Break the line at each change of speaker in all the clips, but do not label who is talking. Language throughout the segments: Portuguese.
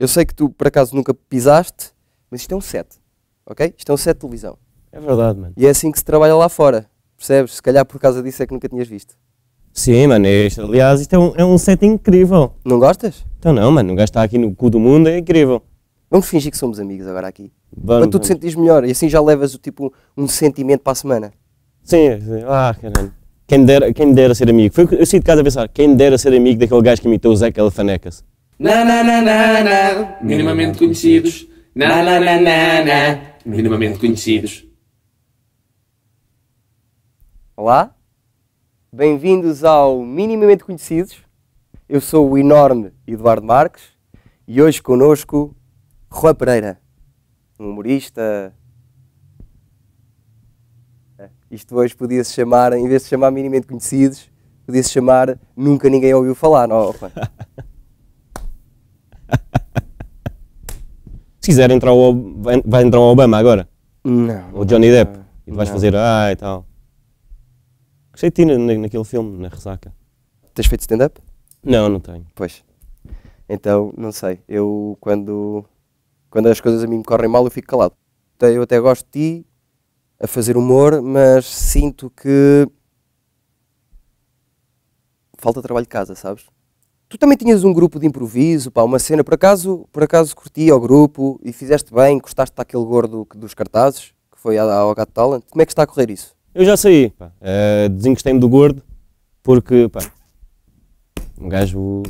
Eu sei que tu, por acaso, nunca pisaste, mas isto é um set, ok? Isto é um set de televisão. É verdade, mano. E é assim que se trabalha lá fora, percebes? Se calhar por causa disso é que nunca
tinhas visto. Sim, mano, é aliás, isto é um, é um set incrível. Não gostas? Então não, mano, o gajo está aqui no cu do mundo, é incrível. Vamos fingir que somos amigos agora aqui. Vamos, Para tu te sentires
melhor e assim já levas o tipo um sentimento para a semana. Sim,
sim. ah, caralho. Quem dera, quem dera ser amigo. Foi, eu saí de casa a pensar, quem dera ser amigo daquele gajo que imitou o Zeca Elefanecas.
Na, na, na, na, na, minimamente conhecidos. Na, na, na, na, na, minimamente conhecidos. Olá, bem-vindos ao Minimamente Conhecidos. Eu sou o enorme Eduardo Marques e hoje conosco Rua Pereira, um humorista. Isto hoje podia se chamar, em vez de chamar minimamente conhecidos, podia se chamar Nunca Ninguém Ouviu Falar, não, é,
fizer entrar o, vai entrar o Obama agora? Não. O Johnny Depp. E tu vais não. fazer ah e tal. Gostei de ti na, naquele filme, na ressaca. Tens feito stand-up? Não, não tenho. Pois.
Então, não sei. Eu, quando, quando as coisas a mim me correm mal, eu fico calado. Então, eu até gosto de ti a fazer humor, mas sinto que falta trabalho de casa, sabes? Tu também tinhas um grupo de improviso, pá, uma cena, por acaso, por acaso curti ao grupo e fizeste bem, gostaste daquele gordo dos cartazes, que foi ao Gato Talent, como é que está a correr
isso? Eu já saí, pá, uh, eh, desencostei-me do gordo, porque, pá, um gajo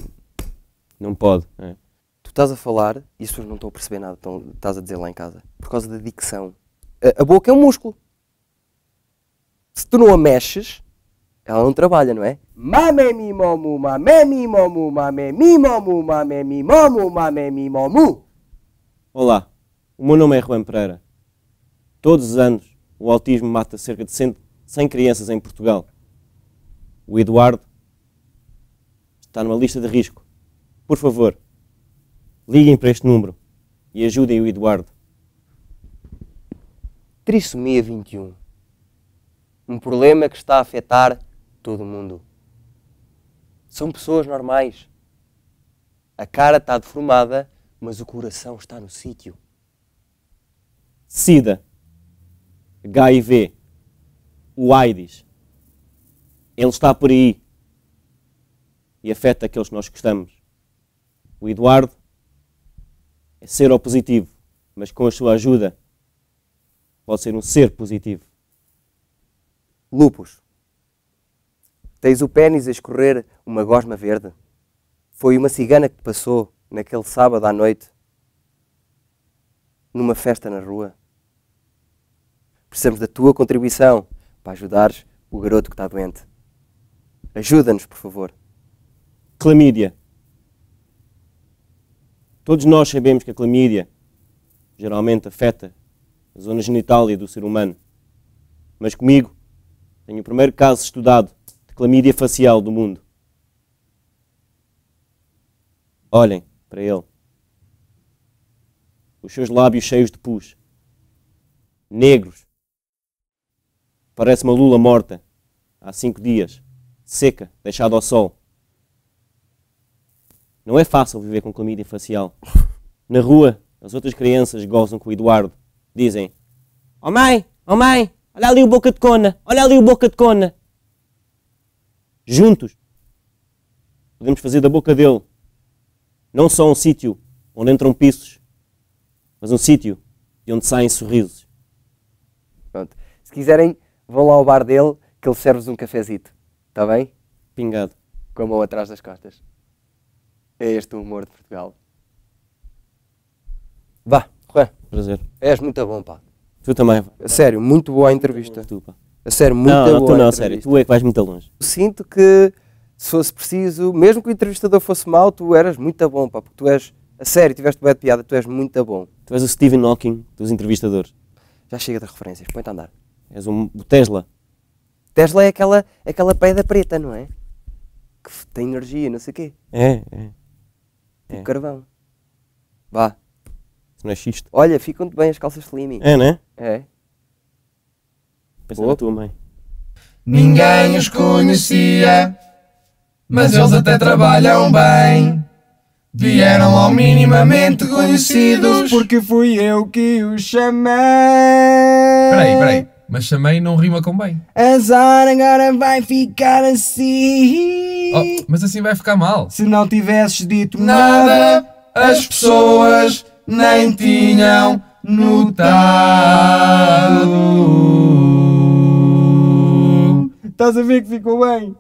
não pode, é?
Tu estás a falar e as pessoas não estão a perceber nada, estão, estás a dizer lá em casa, por causa da dicção. a, a boca é um músculo. Se tu não a mexes,
ela não trabalha, não é?
Mamemimomu, mamemimomu, mamemimomu, mamemimomu, mamemimomu.
Olá, o meu nome é Juan Pereira. Todos os anos, o autismo mata cerca de 100, 100 crianças em Portugal. O Eduardo está numa lista de risco. Por favor, liguem para este número e ajudem o Eduardo.
Trissomia 21. Um problema que está a afetar todo mundo. São pessoas normais. A cara está deformada, mas o coração está no sítio.
SIDA, HIV, o AIDS, ele está por aí e afeta aqueles que nós gostamos. O Eduardo é ser positivo, mas com a sua ajuda pode ser um ser positivo. Lupus.
Tens o pênis a escorrer uma gosma verde. Foi uma cigana que passou naquele sábado à noite, numa festa na rua. Precisamos da tua contribuição para ajudares o garoto que está doente.
Ajuda-nos, por favor. Clamídia. Todos nós sabemos que a clamídia geralmente afeta a zona genital e do ser humano. Mas comigo tenho o primeiro caso estudado pela mídia facial do mundo. Olhem para ele. Os seus lábios cheios de pus. Negros. Parece uma lula morta. Há cinco dias. Seca, deixada ao sol. Não é fácil viver com clamídia facial. Na rua, as outras crianças gozam com o Eduardo. Dizem: Oh mãe, oh mãe, olha ali o boca de cona, olha ali o boca de cona juntos. Podemos fazer da boca dele não só um sítio onde entram pisos, mas um sítio de onde saem sorrisos. Pronto.
Se quiserem, vão lá ao bar dele que ele serve-vos um cafezito. Está bem? Pingado. Com a mão atrás das costas. É este o humor de Portugal. Vá, Juan. Prazer. És muito bom, pá. Tu também. Sério, muito boa a entrevista. Tu, pá. A sério, muito não, não, tu não, sério. Tu é que vais muito longe. Sinto que se fosse preciso, mesmo que o entrevistador fosse mau, tu eras muito bom, pá, porque tu és, a sério, tiveste boa de piada, tu és muito bom.
Tu és o Stephen Hawking dos entrevistadores.
Já chega de referências, põe-te a andar.
És um, o Tesla.
Tesla é aquela, é aquela pedra preta, não é? Que tem energia, não sei o quê.
É, é. Tipo é.
carvão. Vá. não é xisto. Olha, ficam-te bem as calças slimming. É, né? É. é. Pensa na tua mãe. Ninguém os conhecia, mas eles até trabalham bem. Vieram ao minimamente conhecidos, porque fui eu que os chamei. Peraí, peraí, mas chamei não rima com bem. Azar agora vai ficar assim. Oh, mas assim vai ficar mal. Se não tivesses dito nada, as pessoas nem tinham notado. Estás a ver que ficou bem?